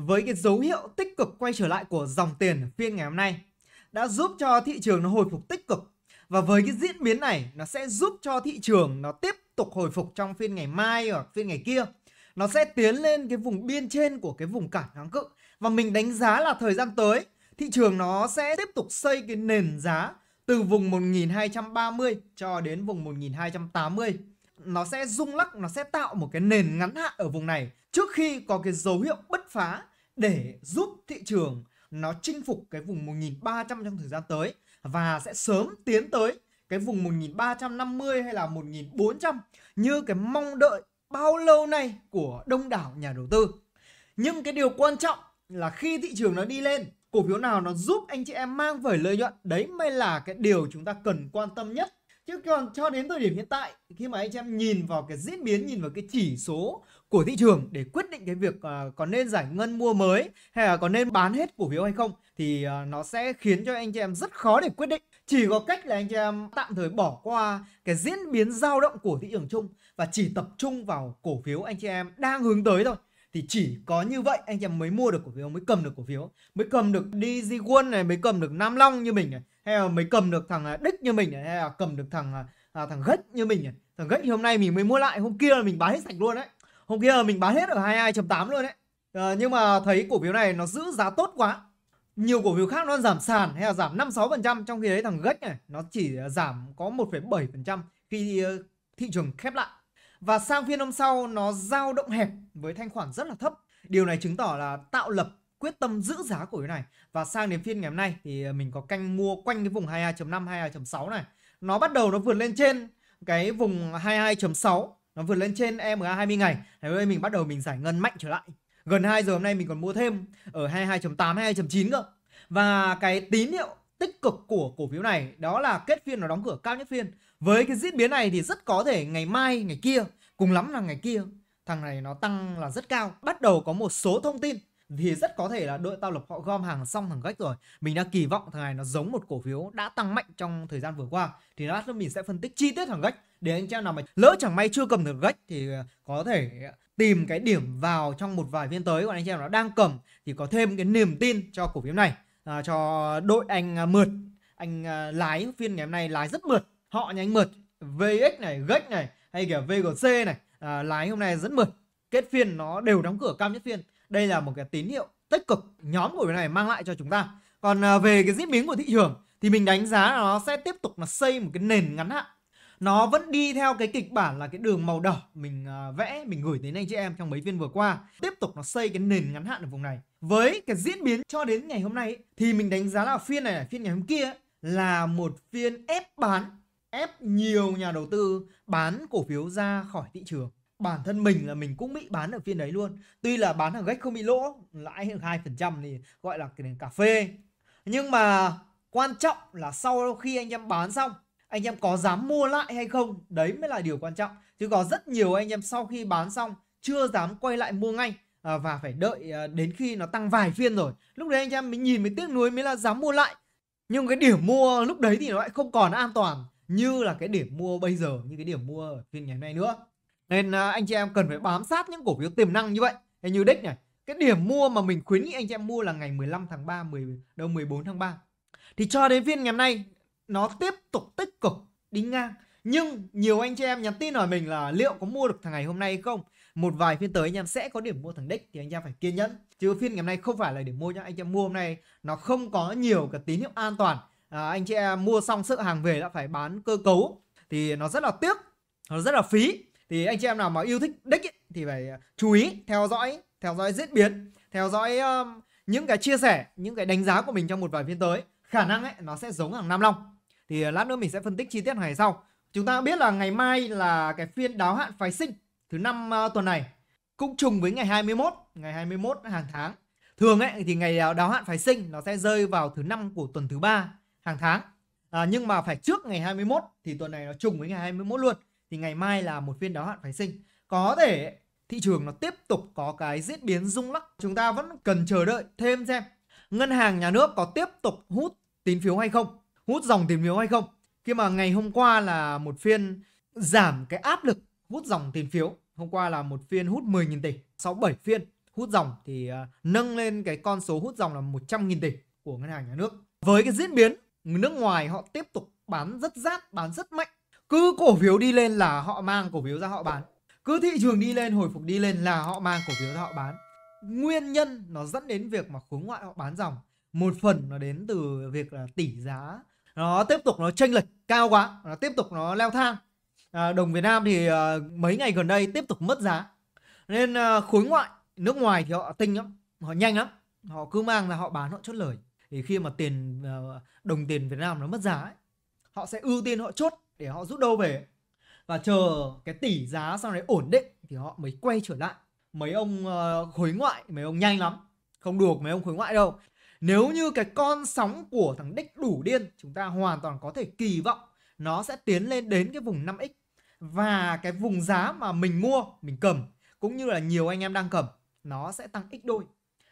với cái dấu hiệu tích cực quay trở lại của dòng tiền phiên ngày hôm nay đã giúp cho thị trường nó hồi phục tích cực và với cái diễn biến này nó sẽ giúp cho thị trường nó tiếp tục hồi phục trong phiên ngày mai hoặc phiên ngày kia nó sẽ tiến lên cái vùng biên trên của cái vùng cản kháng cự và mình đánh giá là thời gian tới thị trường nó sẽ tiếp tục xây cái nền giá từ vùng 1230 cho đến vùng 1280 nó sẽ rung lắc, nó sẽ tạo một cái nền ngắn hạn ở vùng này trước khi có cái dấu hiệu bứt phá để giúp thị trường nó chinh phục cái vùng 1.300 trong thời gian tới và sẽ sớm tiến tới cái vùng 1350 hay là 1400 như cái mong đợi bao lâu nay của đông đảo nhà đầu tư. Nhưng cái điều quan trọng là khi thị trường nó đi lên, cổ phiếu nào nó giúp anh chị em mang về lợi nhuận, đấy mới là cái điều chúng ta cần quan tâm nhất chứ còn cho đến thời điểm hiện tại khi mà anh em nhìn vào cái diễn biến nhìn vào cái chỉ số của thị trường để quyết định cái việc uh, có nên giải ngân mua mới hay là có nên bán hết cổ phiếu hay không thì uh, nó sẽ khiến cho anh chị em rất khó để quyết định chỉ có cách là anh chị em tạm thời bỏ qua cái diễn biến dao động của thị trường chung và chỉ tập trung vào cổ phiếu anh chị em đang hướng tới thôi thì chỉ có như vậy anh em mới mua được cổ phiếu mới cầm được cổ phiếu mới cầm được DG Quân này mới cầm được Nam Long như mình này hay là mới cầm được thằng à, Đích như mình này hay là cầm được thằng à, à thằng Gách như mình này thằng Gách hôm nay mình mới mua lại hôm kia là mình bán hết sạch luôn đấy hôm kia là mình bán hết ở 22.8 luôn đấy à, nhưng mà thấy cổ phiếu này nó giữ giá tốt quá nhiều cổ phiếu khác nó giảm sàn hay là giảm 5-6% trong khi đấy thằng Gách này nó chỉ à, giảm có 1,7% khi ờ, thị trường khép lại và sang phiên hôm sau nó giao động hẹp với thanh khoản rất là thấp. Điều này chứng tỏ là tạo lập quyết tâm giữ giá cổ phiếu này và sang đến phiên ngày hôm nay thì à, mình có canh mua quanh cái vùng 22.5 22.6 này. Nó bắt đầu nó vượt lên trên cái vùng 22.6 nó vượt lên trên EMA 20 ngày. Thế đây mình bắt đầu mình giải ngân mạnh trở lại. Gần 2 giờ hôm nay mình còn mua thêm ở 22.8 22.9 cơ. Và cái tín hiệu tích cực của cổ phiếu này đó là kết phiên nó đóng cửa cao nhất phiên với cái diễn biến này thì rất có thể ngày mai, ngày kia, cùng lắm là ngày kia, thằng này nó tăng là rất cao. Bắt đầu có một số thông tin thì rất có thể là đội tao lập họ gom hàng xong thằng gách rồi mình đã kỳ vọng thằng này nó giống một cổ phiếu đã tăng mạnh trong thời gian vừa qua thì lát nữa mình sẽ phân tích chi tiết thằng gách để anh em nào mà lỡ chẳng may chưa cầm được gách thì ờ, có thể tìm cái điểm vào trong một vài phiên tới còn anh em nó đang cầm thì có thêm cái niềm tin cho cổ phiếu này à, cho đội anh à, mượt anh à, lái phiên ngày hôm nay lái rất mượt họ nhánh mượt VX này, GEX này hay kiểu VGC này à, là hôm nay dẫn mượt. Kết phiên nó đều đóng cửa cao nhất phiên. Đây là một cái tín hiệu tích cực nhóm của cái này mang lại cho chúng ta. Còn à, về cái diễn biến của thị trường thì mình đánh giá là nó sẽ tiếp tục là xây một cái nền ngắn hạn. Nó vẫn đi theo cái kịch bản là cái đường màu đỏ mình à, vẽ, mình gửi đến anh chị em trong mấy phiên vừa qua. Tiếp tục nó xây cái nền ngắn hạn ở vùng này. Với cái diễn biến cho đến ngày hôm nay ấy, thì mình đánh giá là phiên này, phiên ngày hôm kia ấy, là một phiên ép bán ép nhiều nhà đầu tư bán cổ phiếu ra khỏi thị trường bản thân mình là mình cũng bị bán ở phiên đấy luôn tuy là bán hàng gách không bị lỗ lãi được hai phần trăm thì gọi là tiền cà phê nhưng mà quan trọng là sau khi anh em bán xong anh em có dám mua lại hay không đấy mới là điều quan trọng chứ có rất nhiều anh em sau khi bán xong chưa dám quay lại mua ngay à, và phải đợi à, đến khi nó tăng vài phiên rồi lúc đấy anh em mới nhìn mới tiếc nuối mới là dám mua lại nhưng cái điểm mua lúc đấy thì nó lại không còn an toàn như là cái điểm mua bây giờ như cái điểm mua ở phiên ngày hôm nay nữa nên à, anh chị em cần phải bám sát những cổ phiếu tiềm năng như vậy hay như đích này cái điểm mua mà mình khuyến nghị anh chị em mua là ngày 15 tháng 3 10 đầu 14 tháng 3 thì cho đến phiên ngày hôm nay nó tiếp tục tích cực đi ngang nhưng nhiều anh chị em nhắn tin hỏi mình là liệu có mua được thằng ngày hôm nay hay không một vài phiên tới anh em sẽ có điểm mua thằng đích thì anh em phải kiên nhẫn chứ phiên ngày hôm nay không phải là điểm mua nhá anh em mua hôm nay nó không có nhiều cái tín hiệu an toàn à, anh chị em mua xong sợ hàng về đã phải bán cơ cấu thì nó rất là tiếc nó rất là phí thì anh chị em nào mà yêu thích đích ấy, thì phải à, chú ý theo dõi theo dõi diễn biến theo dõi um, những cái chia sẻ những cái đánh giá của mình trong một vài phiên tới khả năng ấy nó sẽ giống hàng nam long thì à, lát nữa mình sẽ phân tích chi tiết ngày sau chúng ta biết là ngày mai là cái phiên đáo hạn phái sinh thứ năm uh, tuần này cũng trùng với ngày 21 ngày 21 hàng tháng thường ấy thì ngày đáo hạn phái sinh nó sẽ rơi vào thứ năm của tuần thứ ba hàng tháng à, nhưng mà phải trước ngày 21 thì tuần này nó trùng với ngày 21 luôn thì ngày mai là một phiên đáo hạn phái sinh có thể thị trường nó tiếp tục có cái diễn biến rung lắc chúng ta vẫn cần chờ đợi thêm xem ngân hàng nhà nước có tiếp tục hút tín phiếu hay không hút dòng tín phiếu hay không khi mà ngày hôm qua là một phiên giảm cái áp lực hút dòng tiền phiếu hôm qua là một phiên hút 10.000 tỷ 67 phiên hút dòng thì à, nâng lên cái con số hút dòng là 100.000 tỷ của ngân hàng nhà nước với cái diễn biến nước ngoài họ tiếp tục bán rất rát, bán rất mạnh. Cứ cổ phiếu đi lên là họ mang cổ phiếu ra họ bán. Cứ thị trường đi lên, hồi phục đi lên là họ mang cổ phiếu ra họ bán. Nguyên nhân nó dẫn đến việc mà khối ngoại họ bán dòng. Một phần nó đến từ việc là tỷ giá nó tiếp tục nó chênh lệch cao quá, nó tiếp tục nó leo thang. À, đồng Việt Nam thì à, mấy ngày gần đây tiếp tục mất giá. Nên à, khối ngoại nước ngoài thì họ tinh lắm, họ nhanh lắm. Họ cứ mang là họ bán họ chốt lời thì khi mà tiền ờ, đồng tiền Việt Nam nó mất giá ấy, họ sẽ ưu tiên họ chốt để họ rút đâu về và chờ cái tỷ giá sau này ổn định thì họ mới quay trở lại mấy ông ờ, khối ngoại mấy ông nhanh lắm không được mấy ông khối ngoại đâu nếu như cái con sóng của thằng đích đủ điên chúng ta hoàn toàn có thể kỳ vọng nó sẽ tiến lên đến cái vùng 5x và cái vùng giá mà mình mua mình cầm cũng như là nhiều anh em đang cầm nó sẽ tăng x đôi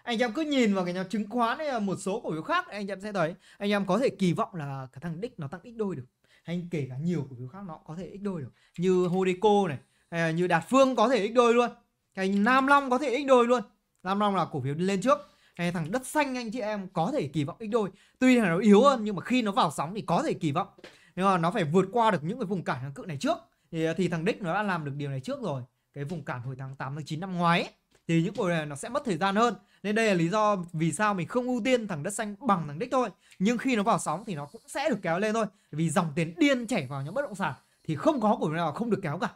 anh em cứ nhìn vào cái nhóm chứng khoán hay là một số cổ phiếu khác anh em sẽ thấy anh em có thể kỳ vọng là cái thằng đích nó tăng ít đôi được anh kể cả nhiều cổ phiếu khác nó có thể ít đôi được như Hodeco này hay là như Đạt Phương có thể ít đôi luôn cái Nam Long có thể ít đôi luôn Nam Long là cổ phiếu lên trước hay thằng đất xanh anh chị em có thể kỳ vọng ít đôi tuy là nó yếu hơn nhưng mà khi nó vào sóng thì có thể kỳ vọng nhưng mà nó phải vượt qua được những cái vùng cản kháng cự này trước thì, thì thằng đích nó đã làm được điều này trước rồi cái vùng cản hồi tháng 8 tháng 9 năm ngoái ấy thì những buổi này nó sẽ mất thời gian hơn nên đây là lý do vì sao mình không ưu tiên thằng đất xanh bằng thằng đích thôi nhưng khi nó vào sóng thì nó cũng sẽ được kéo lên thôi vì dòng tiền điên chảy vào những bất động sản thì không có cổ phiếu nào không được kéo cả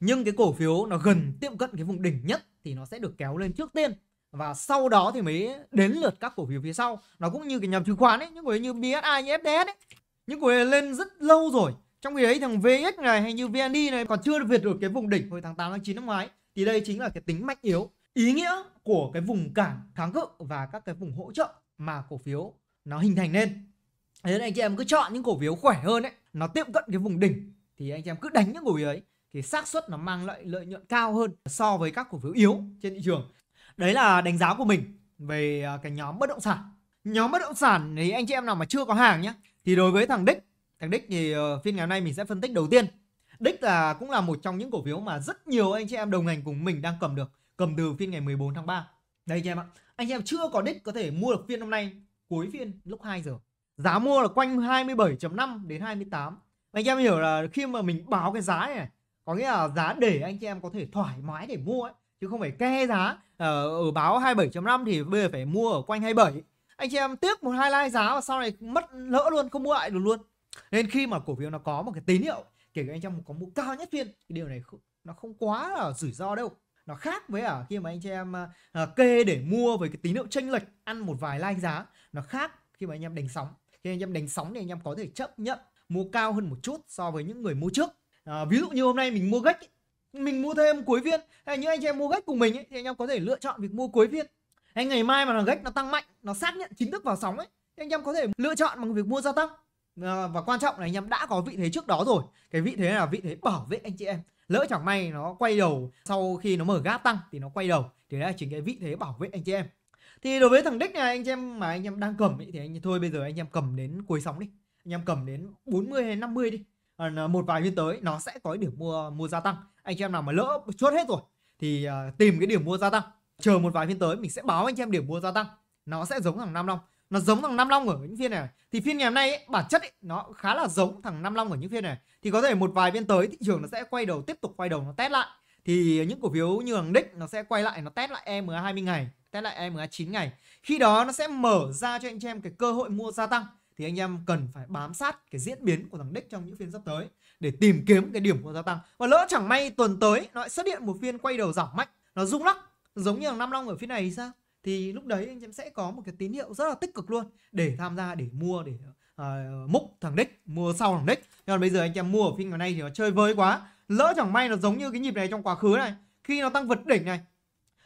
nhưng cái cổ phiếu nó gần tiệm cận cái vùng đỉnh nhất thì nó sẽ được kéo lên trước tiên và sau đó thì mới đến lượt các cổ phiếu phía sau nó cũng như cái nhóm chứng khoán ấy những cổ phiếu như BSI như FDS ấy những cổ phiếu lên rất lâu rồi trong khi ấy thằng VX này hay như VND này còn chưa được vượt được cái vùng đỉnh hồi tháng 8 tháng 9 năm ngoái thì đây chính là cái tính mạnh yếu ý nghĩa của cái vùng cản kháng cự và các cái vùng hỗ trợ mà cổ phiếu nó hình thành nên. thế nên anh chị em cứ chọn những cổ phiếu khỏe hơn ấy nó tiếp cận cái vùng đỉnh thì anh chị em cứ đánh những cổ phiếu ấy thì xác suất nó mang lợi lợi nhuận cao hơn so với các cổ phiếu yếu trên thị trường đấy là đánh giá của mình về à, cái nhóm bất động sản nhóm bất động sản thì anh chị em nào mà chưa có hàng nhé thì đối với thằng đích thằng đích thì ờ, phiên ngày hôm nay mình sẽ phân tích đầu tiên đích là cũng là một trong những cổ phiếu mà rất nhiều anh chị em đồng hành cùng mình đang cầm được cầm từ phiên ngày 14 tháng 3 đây anh em ạ anh em chưa có đích có thể mua được phiên hôm nay cuối phiên lúc 2 giờ giá mua là quanh 27.5 đến 28 anh em hiểu là khi mà mình báo cái giá này có nghĩa là giá để anh chị em có thể thoải mái để mua ấy chứ không phải ke giá ở, ờ, ở ừ, báo 27.5 thì bây giờ phải mua ở quanh 27 anh chị em tiếc một hai like giá và sau này mất lỡ luôn không mua lại được luôn nên khi mà cổ phiếu nó có một cái tín hiệu kể cả anh em có mua cao nhất phiên cái điều này nó không quá là rủi ro đâu nó khác với ở khi mà anh chị em à, kê để mua với cái tín hiệu chênh lệch ăn một vài like giá nó khác khi mà anh em đánh sóng khi anh em đánh sóng thì anh em có thể chấp nhận mua cao hơn một chút so với những người mua trước à, ví dụ như hôm nay mình mua gách mình mua thêm cuối viên hay như anh chị em mua gách cùng mình ấy, thì anh em có thể lựa chọn việc mua cuối viên hay ngày mai mà nó gách nó tăng mạnh nó xác nhận chính thức vào sóng ấy thì anh em có thể lựa chọn bằng việc mua gia tăng Ờ, và quan trọng là anh em đã có vị thế trước đó rồi cái vị thế là vị thế bảo vệ anh chị em lỡ chẳng may nó quay đầu sau khi nó mở gáp tăng thì nó quay đầu thì đấy là chính cái vị thế bảo vệ anh chị em thì đối với thằng đích này anh chị em mà anh em đang cầm ấy, thì anh thôi bây giờ anh em cầm đến cuối sóng đi anh em cầm đến 40 hay 50 đi còn ờ, một vài phiên tới nó sẽ có điểm mua mua gia tăng anh chị em nào mà lỡ chốt hết rồi thì uh, tìm cái điểm mua gia tăng chờ một vài phiên tới mình sẽ báo anh chị em điểm mua gia tăng nó sẽ giống thằng nam long nó giống thằng Nam Long ở những phiên này thì phiên ngày hôm nay ấy, bản chất ấy, nó khá là giống thằng Nam Long ở những phiên này thì có thể một vài phiên tới thị trường nó sẽ quay đầu tiếp tục quay đầu nó test lại thì những cổ phiếu như thằng Đích nó sẽ quay lại nó test lại EMA 20 ngày test lại EMA 9 ngày khi đó nó sẽ mở ra cho anh em cái cơ hội mua gia tăng thì anh em cần phải bám sát cái diễn biến của thằng Đích trong những phiên sắp tới để tìm kiếm cái điểm của gia tăng và lỡ chẳng may tuần tới nó lại xuất hiện một phiên quay đầu giảm mạnh nó rung lắc giống như thằng Nam Long ở phiên này thì sao thì lúc đấy anh em sẽ có một cái tín hiệu rất là tích cực luôn để tham gia để mua để uh, múc thằng đích mua sau thằng đích nhưng mà bây giờ anh em mua ở phiên ngày nay thì nó chơi vơi quá lỡ chẳng may nó giống như cái nhịp này trong quá khứ này khi nó tăng vượt đỉnh này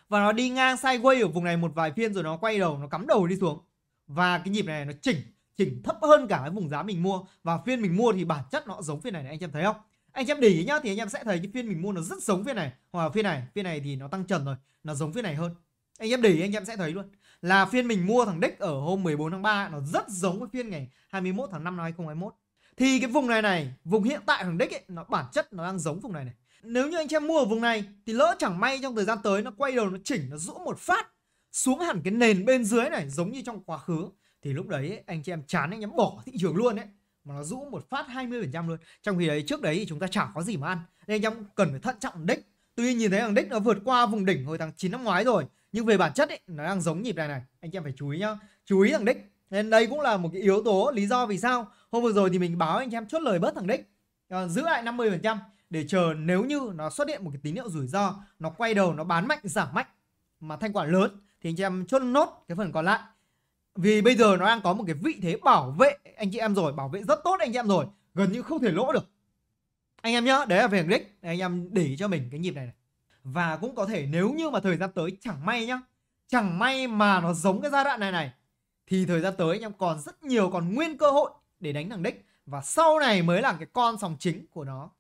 và nó đi ngang sideways ở vùng này một vài phiên rồi nó quay đầu nó cắm đầu đi xuống và cái nhịp này nó chỉnh chỉnh thấp hơn cả cái vùng giá mình mua và phiên mình mua thì bản chất nó giống phiên này, này anh em thấy không anh em để ý nhá thì anh em sẽ thấy cái phiên mình mua nó rất giống phiên này hoặc là phiên này phiên này thì nó tăng trần rồi nó giống phiên này hơn anh em để ý anh em sẽ thấy luôn là phiên mình mua thằng đích ở hôm 14 tháng 3 nó rất giống với phiên ngày 21 tháng 5 năm 2021 thì cái vùng này này vùng hiện tại thằng đích ấy, nó bản chất nó đang giống vùng này này nếu như anh em mua ở vùng này thì lỡ chẳng may trong thời gian tới nó quay đầu nó chỉnh nó rũ một phát xuống hẳn cái nền bên dưới này giống như trong quá khứ thì lúc đấy ấy, anh chị em chán anh em bỏ thị trường luôn đấy mà nó rũ một phát 20% luôn trong khi đấy trước đấy thì chúng ta chả có gì mà ăn nên anh em cần phải thận trọng đích tuy nhìn thấy thằng đích nó vượt qua vùng đỉnh hồi tháng 9 năm ngoái rồi nhưng về bản chất ấy, nó đang giống nhịp này này anh em phải chú ý nhá chú ý thằng đích nên đây cũng là một cái yếu tố lý do vì sao hôm vừa rồi thì mình báo anh em chốt lời bớt thằng đích à, ờ, giữ lại 50% để chờ nếu như nó xuất hiện một cái tín hiệu rủi ro nó quay đầu nó bán mạnh giảm mạnh mà thanh khoản lớn thì anh chị em chốt nốt cái phần còn lại vì bây giờ nó đang có một cái vị thế bảo vệ anh chị em rồi bảo vệ rất tốt anh chị em rồi gần như không thể lỗ được anh em nhá đấy là về đích anh em để cho mình cái nhịp này này và cũng có thể nếu như mà thời gian tới chẳng may nhá chẳng may mà nó giống cái giai đoạn này này thì thời gian tới anh em còn rất nhiều còn nguyên cơ hội để đánh thằng đích và sau này mới là cái con sòng chính của nó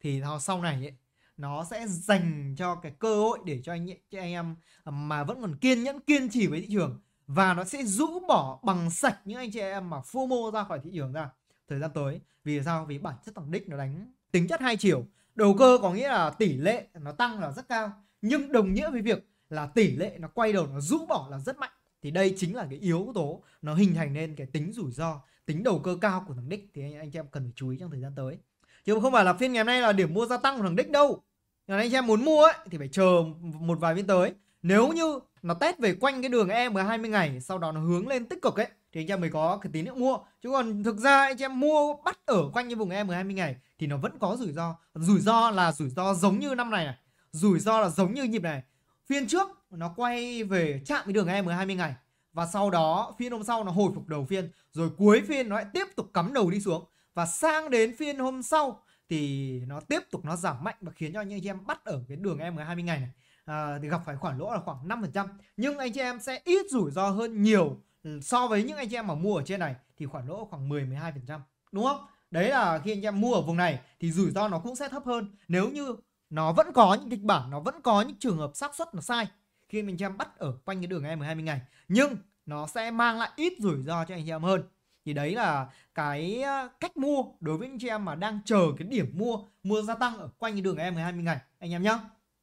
thì nó sau này ấy, nó sẽ dành cho cái cơ hội để cho anh cho anh em mà vẫn còn kiên nhẫn kiên trì với thị trường và nó sẽ rũ bỏ bằng sạch những anh chị em mà FOMO ra khỏi thị trường ra thời gian tới vì sao vì bản chất thằng đích nó đánh tính chất hai chiều đầu cơ có nghĩa là tỷ lệ nó tăng là rất cao nhưng đồng nghĩa với việc là tỷ lệ nó quay đầu nó rũ bỏ là rất mạnh thì đây chính là cái yếu tố nó hình thành nên cái tính rủi ro tính đầu cơ cao của thằng đích thì anh, anh chị em cần phải chú ý trong thời gian tới chứ không phải là phiên ngày hôm nay là điểm mua gia tăng của thằng đích đâu còn anh chị em muốn mua ấy, thì phải chờ một vài phiên tới nếu như nó test về quanh cái đường em 20 ngày sau đó nó hướng lên tích cực ấy thì anh em mới có cái tín hiệu mua chứ còn thực ra anh em mua bắt ở quanh như vùng em 20 ngày thì nó vẫn có rủi ro rủi ro là rủi ro giống như năm này này rủi ro là giống như nhịp này phiên trước nó quay về chạm với đường em 20 ngày và sau đó phiên hôm sau nó hồi phục đầu phiên rồi cuối phiên nó lại tiếp tục cắm đầu đi xuống và sang đến phiên hôm sau thì nó tiếp tục nó giảm mạnh và khiến cho anh chị em bắt ở cái đường em 20 ngày này à, thì gặp phải khoản lỗ là khoảng 5% nhưng anh chị em sẽ ít rủi ro hơn nhiều Ừ, so với những anh chị em mà mua ở trên này thì khoản lỗ khoảng 10 12 phần trăm đúng không đấy là khi anh em mua ở vùng này thì rủi ro nó cũng sẽ thấp hơn nếu như nó vẫn có những kịch bản nó vẫn có những trường hợp xác suất nó sai khi mình em bắt ở quanh cái đường em 20 ngày nhưng nó sẽ mang lại ít rủi ro cho anh chị em hơn thì đấy là cái ờ, cách mua đối với anh chị em mà đang chờ cái điểm mua mua gia tăng ở quanh cái đường em 20 ngày anh em nhé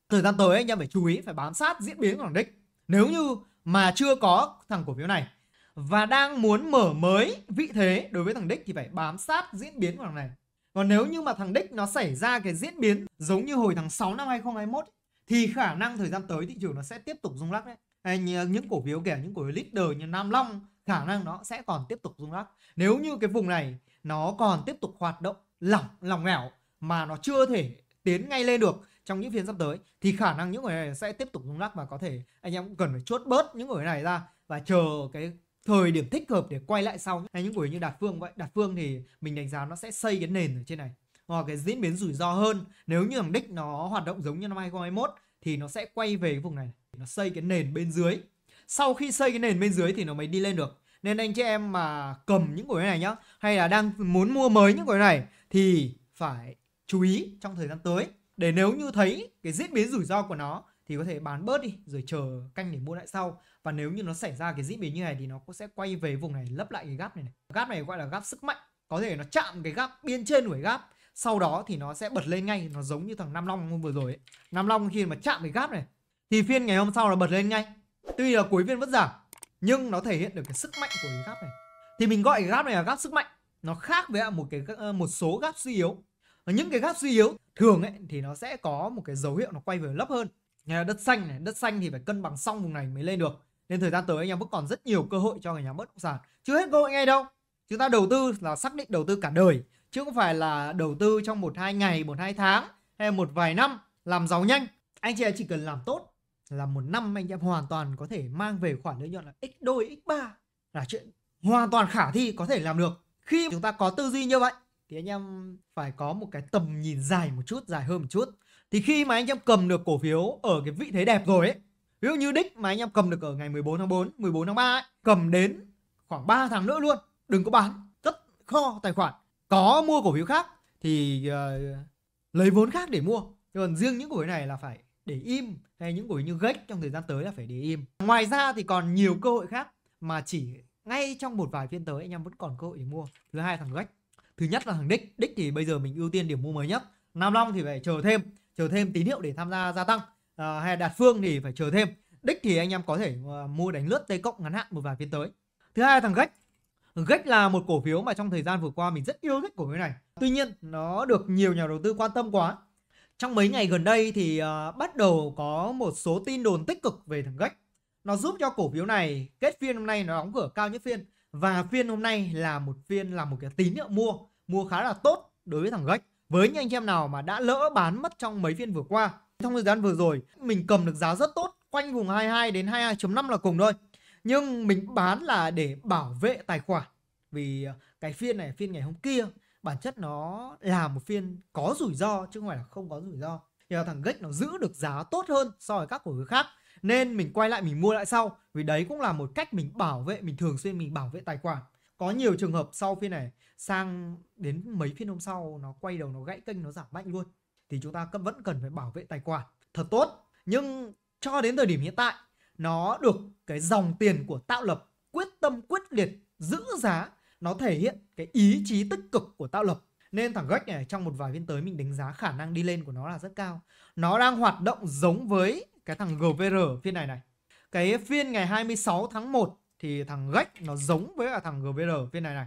thời gian tới anh em phải chú ý phải bám sát diễn biến của thằng đích nếu như mà chưa có thằng cổ phiếu này và đang muốn mở mới vị thế đối với thằng đích thì phải bám sát diễn biến của thằng này. Còn nếu như mà thằng đích nó xảy ra cái diễn biến giống như hồi tháng 6 năm 2021 thì khả năng thời gian tới thị trường nó sẽ tiếp tục rung lắc đấy. Hay những cổ phiếu kể những cổ phiếu leader như Nam Long khả năng nó sẽ còn tiếp tục rung lắc. Nếu như cái vùng này nó còn tiếp tục hoạt động lỏng lỏng lẻo mà nó chưa thể tiến ngay lên được trong những phiên sắp tới thì khả năng những người này sẽ tiếp tục rung lắc và có thể anh em cũng cần phải chốt bớt những người này ra và chờ cái thời điểm thích hợp để quay lại sau hay những buổi như đạt phương vậy đạt phương thì mình đánh giá nó sẽ xây cái nền ở trên này hoặc cái diễn biến rủi ro hơn nếu như thằng đích nó hoạt động giống như năm 2021 thì nó sẽ quay về cái vùng này nó xây cái nền bên dưới sau khi xây cái nền bên dưới thì nó mới đi lên được nên anh chị em mà cầm những cổ này nhá hay là đang muốn mua mới những cổ này thì phải chú ý trong thời gian tới để nếu như thấy cái diễn biến rủi ro của nó thì có thể bán bớt đi rồi chờ canh để mua lại sau và nếu như nó xảy ra cái diễn biến như này thì nó cũng sẽ quay về vùng này lấp lại cái gáp này, này. gap này gọi là gáp sức mạnh có thể nó chạm cái gáp biên trên của cái gap sau đó thì nó sẽ bật lên ngay nó giống như thằng nam long hôm vừa rồi ấy. nam long khi mà chạm cái gáp này thì phiên ngày hôm sau là bật lên ngay tuy là cuối phiên vẫn giảm nhưng nó thể hiện được cái sức mạnh của cái gáp này thì mình gọi cái gap này là gáp sức mạnh nó khác với một cái ờ, một số gáp suy yếu những cái gáp suy yếu thường ấy thì nó sẽ có một cái dấu hiệu nó quay về lấp hơn nhà đất xanh này đất xanh thì phải cân bằng xong vùng này mới lên được nên thời gian tới anh em vẫn còn rất nhiều cơ hội cho người nhà bất động sản chưa hết cơ hội ngay đâu chúng ta đầu tư là xác định đầu tư cả đời chứ không phải là đầu tư trong một hai ngày một hai tháng hay một vài năm làm giàu nhanh anh chị chỉ cần làm tốt là một năm anh em hoàn toàn có thể mang về khoản lợi nhuận là x đôi x 3 là chuyện hoàn toàn khả thi có thể làm được khi chúng ta có tư duy như vậy thì anh em phải có một cái tầm nhìn dài một chút dài hơn một chút thì khi mà anh em cầm được cổ phiếu ở cái vị thế đẹp rồi ấy ví dụ như đích mà anh em cầm được ở ngày 14 tháng 4 14 tháng 3 ấy, cầm đến khoảng 3 tháng nữa luôn đừng có bán cất kho tài khoản có mua cổ phiếu khác thì uh, lấy vốn khác để mua nhưng còn riêng những cổ phiếu này là phải để im hay những cổ phiếu như gách trong thời gian tới là phải để im ngoài ra thì còn nhiều cơ hội khác mà chỉ ngay trong một vài phiên tới anh em vẫn còn cơ hội để mua thứ hai thằng gách thứ nhất là thằng đích đích thì bây giờ mình ưu tiên điểm mua mới nhất nam long thì phải chờ thêm chờ thêm tín hiệu để tham gia gia tăng à, hay đạt phương thì phải chờ thêm đích thì anh em có thể ờ, mua đánh lướt tây cộng ngắn hạn một vài phiên tới thứ hai thằng gách gách là một cổ phiếu mà trong thời gian vừa qua mình rất yêu thích cổ phiếu này tuy nhiên nó được nhiều nhà đầu tư quan tâm quá trong mấy ngày gần đây thì uh, bắt đầu có một số tin đồn tích cực về thằng gách nó giúp cho cổ phiếu này kết phiên hôm nay nó đóng cửa cao nhất phiên và phiên hôm nay là một phiên là một cái tín hiệu mua mua khá là tốt đối với thằng gách với những anh em nào mà đã lỡ bán mất trong mấy phiên vừa qua trong thời gian vừa rồi mình cầm được giá rất tốt quanh vùng 22 đến 22.5 là cùng thôi nhưng mình bán là để bảo vệ tài khoản vì ờ, cái phiên này phiên ngày hôm kia bản chất nó là một phiên có rủi ro chứ không phải là không có rủi ro thì thằng gách nó giữ được giá tốt hơn so với các cổ phiếu khác nên mình quay lại mình mua lại sau vì đấy cũng là một cách mình bảo vệ mình thường xuyên mình bảo vệ tài khoản có nhiều trường hợp sau phiên này sang đến mấy phiên hôm sau nó quay đầu nó gãy kênh nó giảm mạnh luôn thì chúng ta vẫn cần phải bảo vệ tài khoản thật tốt nhưng cho đến thời điểm hiện tại nó được cái dòng tiền của tạo lập quyết tâm quyết liệt giữ giá nó thể hiện cái ý chí tích cực của tạo lập nên thằng Gách này trong một vài phiên tới mình đánh giá khả năng đi lên của nó là rất cao nó đang hoạt động giống với cái thằng GVR phiên này này cái phiên ngày 26 tháng 1 thì thằng Gách nó giống với cả thằng GVR phiên này này.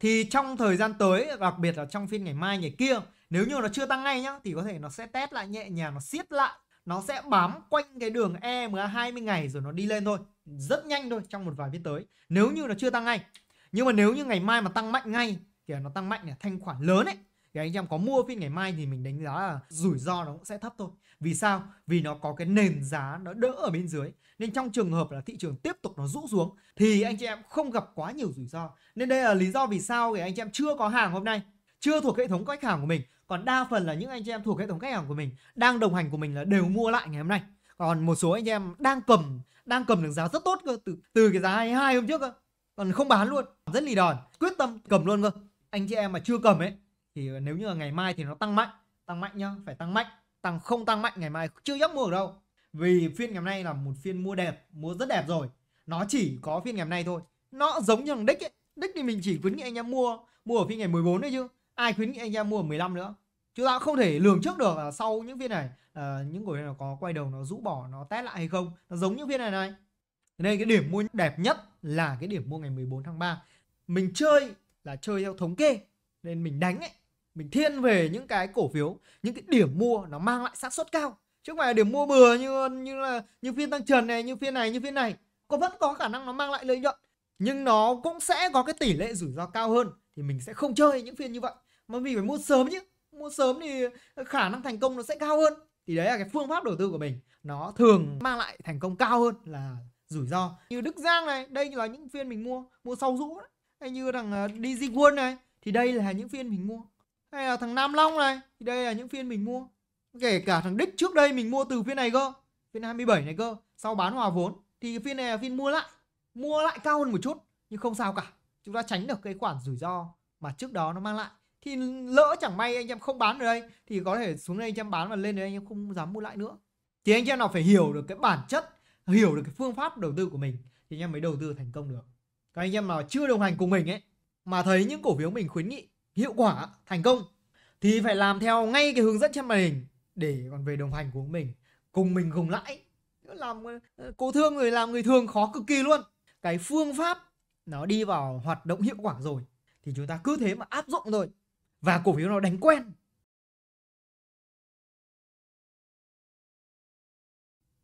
Thì trong thời gian tới, đặc biệt là trong phiên ngày mai ngày kia, nếu như nó chưa tăng ngay nhá thì có thể nó sẽ test lại nhẹ nhàng nó siết lại, nó sẽ bám quanh cái đường EMA 20 ngày rồi nó đi lên thôi. Rất nhanh thôi trong một vài phiên tới. Nếu như nó chưa tăng ngay. Nhưng mà nếu như ngày mai mà tăng mạnh ngay thì nó tăng mạnh này, thanh khoản lớn ấy thì anh em có mua phiên ngày mai thì mình đánh giá là rủi ro nó cũng sẽ thấp thôi vì sao vì nó có cái nền giá nó đỡ ở bên dưới nên trong trường hợp là thị trường tiếp tục nó rũ xuống thì anh chị em không gặp quá nhiều rủi ro nên đây là lý do vì sao thì anh chị em chưa có hàng hôm nay chưa thuộc hệ thống khách hàng của mình còn đa phần là những anh chị em thuộc hệ thống khách hàng của mình đang đồng hành của mình là đều mua lại ngày hôm nay còn một số anh em đang cầm đang cầm được giá rất tốt cơ từ từ cái giá 22 hôm trước cơ còn không bán luôn rất lì đòn quyết tâm cầm luôn cơ anh chị em mà chưa cầm ấy thì nếu như là ngày mai thì nó tăng mạnh tăng mạnh nhá phải tăng mạnh tăng không tăng mạnh ngày mai chưa dám mua được đâu vì phiên ngày hôm nay là một phiên mua đẹp mua rất đẹp rồi nó chỉ có phiên ngày hôm nay thôi nó giống như thằng đích ấy đích thì mình chỉ khuyến nghị anh em mua mua ở phiên ngày 14 đấy chứ ai khuyến nghị anh em mua ở 15 nữa chúng ta không thể lường trước được là sau những phiên này à, những cổ phiếu nào có quay đầu nó rũ bỏ nó test lại hay không nó giống như phiên này này nên cái điểm mua đẹp nhất là cái điểm mua ngày 14 tháng 3 mình chơi là chơi theo thống kê nên mình đánh ấy mình thiên về những cái cổ phiếu những cái điểm mua nó mang lại xác suất cao chứ không phải điểm mua bừa như như là như phiên tăng trần này như phiên này như phiên này có vẫn có khả năng nó mang lại lợi nhuận nhưng nó cũng sẽ có cái tỷ lệ rủi ro cao hơn thì mình sẽ không chơi những phiên như vậy mà mình phải mua sớm chứ mua sớm thì khả năng thành công nó sẽ cao hơn thì đấy là cái phương pháp đầu tư của mình nó thường mang lại thành công cao hơn là rủi ro như đức giang này đây là những phiên mình mua mua sau rũ hay như thằng ờ, dg world này thì đây là những phiên mình mua hay là thằng Nam Long này thì đây là những phiên mình mua kể cả thằng Đích trước đây mình mua từ phiên này cơ phiên 27 này cơ sau bán hòa vốn thì phiên này là phiên mua lại mua lại cao hơn một chút nhưng không sao cả chúng ta tránh được cái khoản rủi ro mà trước đó nó mang lại thì lỡ chẳng may anh em không bán ở đây thì có thể xuống đây anh em bán và lên đấy anh em không dám mua lại nữa thì anh em nào phải hiểu được cái bản chất hiểu được cái phương pháp đầu tư của mình thì anh em mới đầu tư thành công được các anh em nào chưa đồng hành cùng mình ấy mà thấy những cổ phiếu mình khuyến nghị hiệu quả thành công thì phải làm theo ngay cái hướng dẫn trên màn hình để còn về đồng hành của mình cùng mình gồng lãi làm ờ, cô thương người làm người thường khó cực kỳ luôn cái phương pháp nó đi vào hoạt động hiệu quả rồi thì chúng ta cứ thế mà áp dụng rồi và cổ phiếu nó đánh quen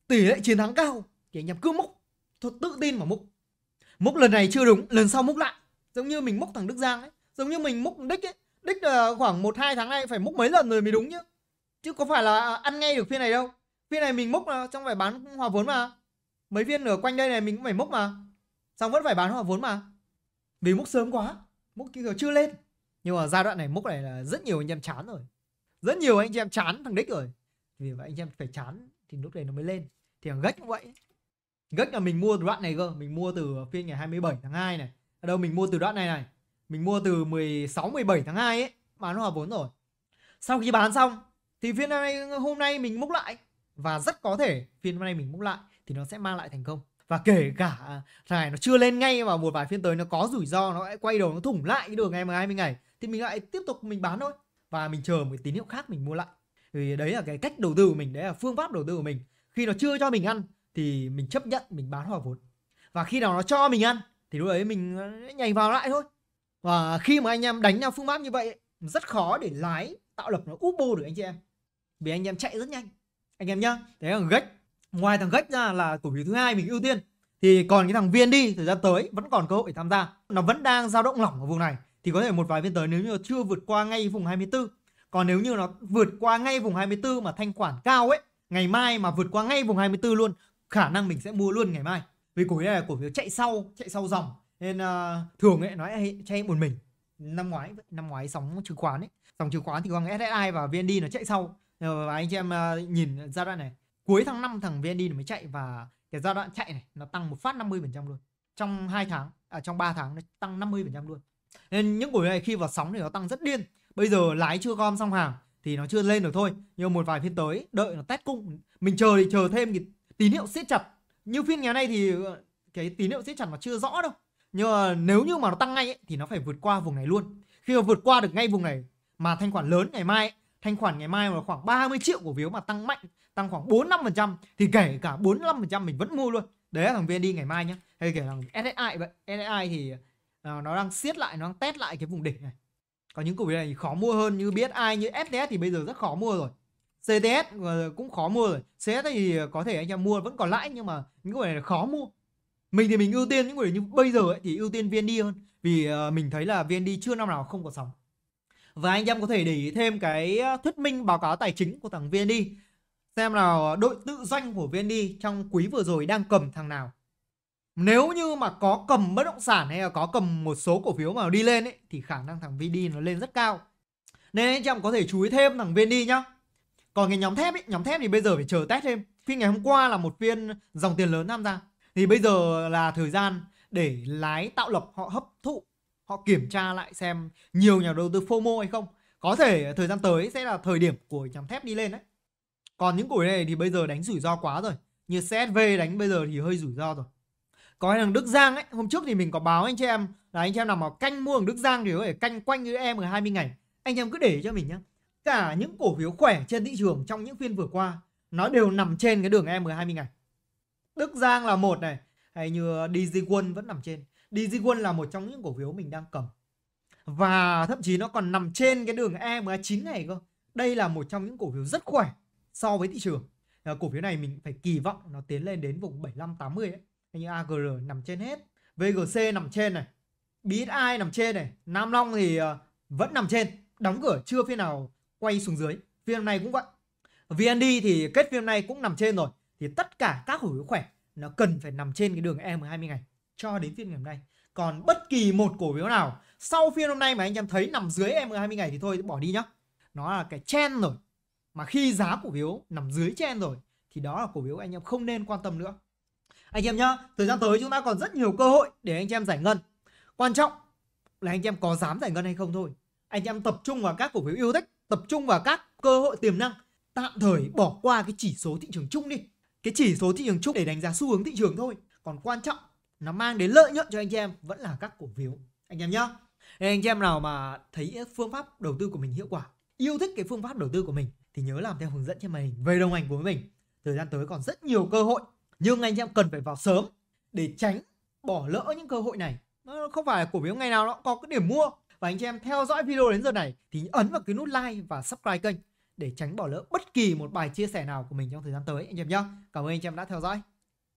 tỷ lệ chiến thắng cao thì anh em cứ múc thật tự tin mà múc múc lần này chưa đúng lần sau múc lại giống như mình múc thằng đức giang ấy giống như mình múc đích ấy đích là khoảng một hai tháng nay phải múc mấy lần rồi mới đúng chứ chứ có phải là ăn ngay được phiên này đâu phiên này mình múc là trong phải bán hòa vốn mà mấy phiên ở quanh đây này mình cũng phải múc mà xong vẫn phải bán hòa vốn mà vì múc sớm quá múc kiểu chưa lên nhưng mà giai đoạn này múc này là rất nhiều anh em chán rồi rất nhiều anh em chán thằng đích rồi vì vậy anh em phải chán thì lúc này nó mới lên thì thằng gách cũng vậy gách là mình mua đoạn này cơ mình mua từ phiên ngày 27 tháng 2 này ở à đâu mình mua từ đoạn này này mình mua từ 16 17 tháng 2 ấy, bán hòa vốn rồi. Sau khi bán xong thì phiên này hôm nay mình múc lại và rất có thể phiên hôm nay mình múc lại thì nó sẽ mang lại thành công. Và kể cả thằng này nó chưa lên ngay vào một vài phiên tới nó có rủi ro nó lại quay đầu nó thủng lại cái đường em 20 ngày thì mình lại tiếp tục mình bán thôi và mình chờ một tín hiệu khác mình mua lại. Vì đấy là cái cách đầu tư của mình, đấy là phương pháp đầu tư của mình. Khi nó chưa cho mình ăn thì mình chấp nhận mình bán hòa vốn. Và khi nào nó cho mình ăn thì lúc ấy mình nhảy vào lại thôi và khi mà anh em đánh nhau phương map như vậy rất khó để lái tạo lập nó úp bô được anh chị em vì anh em chạy rất nhanh anh em nhá thế là gách ngoài thằng gách ra là cổ phiếu thứ hai mình ưu tiên thì còn cái thằng viên đi thời gian tới vẫn còn cơ hội tham gia nó vẫn đang dao động lỏng ở vùng này thì có thể một vài viên tới nếu như chưa vượt qua ngay vùng 24 còn nếu như nó vượt qua ngay vùng 24 mà thanh khoản cao ấy ngày mai mà vượt qua ngay vùng 24 luôn khả năng mình sẽ mua luôn ngày mai vì cổ phiếu này là cổ phiếu chạy sau chạy sau dòng nên uh, thường ấy nói hay, một mình năm ngoái năm ngoái sóng chứng khoán ấy sóng chứng khoán thì còn SSI và VND nó chạy sau ờ, và anh chị em uh, nhìn giai đoạn này cuối tháng 5 thằng VND nó mới chạy và cái giai đoạn chạy này nó tăng một phát 50% luôn trong 2 tháng à, trong 3 tháng nó tăng 50% luôn nên những buổi này khi vào sóng thì nó tăng rất điên bây giờ lái chưa gom xong hàng thì nó chưa lên được thôi nhưng một vài phiên tới đợi nó test cung mình chờ thì chờ thêm thì tín hiệu siết chặt như phiên ngày nay thì cái tín hiệu siết chặt nó chưa rõ đâu nhưng mà nếu như mà nó tăng ngay ấy, thì nó phải vượt qua vùng này luôn khi mà vượt qua được ngay vùng này mà thanh khoản lớn ngày mai ấy, thanh khoản ngày mai mà khoảng 30 triệu cổ phiếu mà tăng mạnh tăng khoảng 4 5 phần trăm thì kể cả 4 5 phần trăm mình vẫn mua luôn đấy là thằng VN đi ngày mai nhá hay kể thằng SSI vậy SSI thì à, nó đang siết lại nó đang test lại cái vùng đỉnh này có những cổ phiếu này thì khó mua hơn như biết ai như FTS thì bây giờ rất khó mua rồi CTS ờ, cũng khó mua rồi CS thì có thể anh em mua vẫn còn lãi nhưng mà những cổ này khó mua mình thì mình ưu tiên những quyển như bây giờ ấy, thì ưu tiên VND hơn vì ờ, mình thấy là VND chưa năm nào không có sóng và anh em có thể để ý thêm cái ờ, thuyết minh báo cáo tài chính của thằng VND xem là đội tự doanh của VND trong quý vừa rồi đang cầm thằng nào nếu như mà có cầm bất động sản hay là có cầm một số cổ phiếu mà đi lên ấy, thì khả năng thằng VND nó lên rất cao nên anh em có thể chú ý thêm thằng VND nhá còn cái nhóm thép ấy, nhóm thép thì bây giờ phải chờ test thêm phiên ngày hôm qua là một phiên dòng tiền lớn tham gia thì bây giờ là thời gian để lái tạo lập họ hấp thụ họ kiểm tra lại xem nhiều nhà đầu tư FOMO hay không có thể thời gian tới sẽ là thời điểm của nhắm thép đi lên đấy còn những cổ này thì bây giờ đánh rủi ro quá rồi như CSV đánh bây giờ thì hơi rủi ro rồi có thằng Đức Giang ấy hôm trước thì mình có báo anh chị em là anh chị em nào mà canh mua thằng Đức Giang thì có thể canh quanh như em ở 20 ngày anh em cứ để cho mình nhá cả những cổ phiếu khỏe trên thị trường trong những phiên vừa qua nó đều nằm trên cái đường em 20 ngày Đức Giang là một này hay như DZ Quân vẫn nằm trên DZ Quân là một trong những cổ phiếu mình đang cầm và thậm chí nó còn nằm trên cái đường EMA 9 này cơ đây là một trong những cổ phiếu rất khỏe so với thị trường ờ, cổ phiếu này mình phải kỳ vọng nó tiến lên đến vùng 75 80 ấy hay như AGR nằm trên hết VGC nằm trên này BSI nằm trên này Nam Long thì ờ, vẫn nằm trên đóng cửa chưa phiên nào quay xuống dưới phiên hôm nay cũng vậy VND thì kết phiên hôm nay cũng nằm trên rồi thì tất cả các cổ phiếu khỏe nó cần phải nằm trên cái đường EM 20 ngày cho đến phiên ngày hôm nay. Còn bất kỳ một cổ phiếu nào sau phiên hôm nay mà anh em thấy nằm dưới EM 20 ngày thì thôi bỏ đi nhá. Nó là cái chen rồi. Mà khi giá cổ phiếu nằm dưới chen rồi thì đó là cổ phiếu anh em không nên quan tâm nữa. Anh em nhá, thời gian tới chúng ta còn rất nhiều cơ hội để anh em giải ngân. Quan trọng là anh em có dám giải ngân hay không thôi. Anh em tập trung vào các cổ phiếu yêu thích, tập trung vào các cơ hội tiềm năng, tạm thời bỏ qua cái chỉ số thị trường chung đi cái chỉ số thị trường chung để đánh giá xu hướng thị trường thôi còn quan trọng nó mang đến lợi nhuận cho anh chị em vẫn là các cổ phiếu anh em nhá nên anh chị em nào mà thấy phương pháp đầu tư của mình hiệu quả yêu thích cái phương pháp đầu tư của mình thì nhớ làm theo hướng dẫn trên màn hình về đồng hành của mình thời gian tới còn rất nhiều cơ hội nhưng anh chị em cần phải vào sớm để tránh bỏ lỡ những cơ hội này nó không phải cổ phiếu ngày nào nó cũng có cái điểm mua và anh chị em theo dõi video đến giờ này thì ấn vào cái nút like và subscribe kênh để tránh bỏ lỡ bất kỳ một bài chia sẻ nào của mình trong thời gian tới anh em nhé. Cảm ơn anh em đã theo dõi.